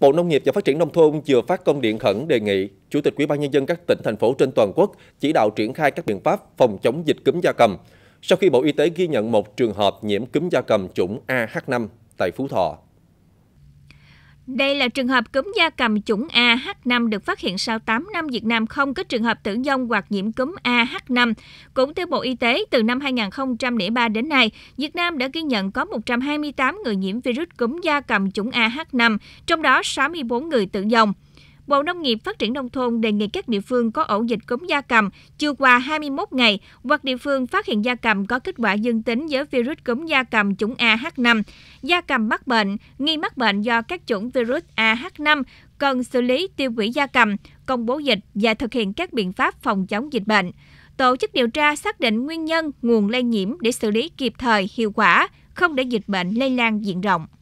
Bộ Nông nghiệp và Phát triển nông thôn vừa phát công điện khẩn đề nghị Chủ tịch Ủy ban nhân dân các tỉnh thành phố trên toàn quốc chỉ đạo triển khai các biện pháp phòng chống dịch cúm gia cầm sau khi Bộ Y tế ghi nhận một trường hợp nhiễm cúm gia cầm chủng AH5 tại Phú Thọ đây là trường hợp cúm da cầm chủng AH5 được phát hiện sau 8 năm Việt Nam không có trường hợp tử vong hoặc nhiễm cúm AH5. Cũng theo Bộ Y tế, từ năm 2003 đến nay, Việt Nam đã ghi nhận có 128 người nhiễm virus cúm da cầm chủng AH5, trong đó 64 người tử vong. Bộ Nông nghiệp Phát triển Nông thôn đề nghị các địa phương có ổ dịch cúm gia cầm chưa qua 21 ngày hoặc địa phương phát hiện gia cầm có kết quả dương tính với virus cúm gia cầm chủng AH5, gia cầm mắc bệnh, nghi mắc bệnh do các chủng virus AH5 cần xử lý tiêu hủy gia cầm, công bố dịch và thực hiện các biện pháp phòng chống dịch bệnh. Tổ chức điều tra xác định nguyên nhân, nguồn lây nhiễm để xử lý kịp thời, hiệu quả, không để dịch bệnh lây lan diện rộng.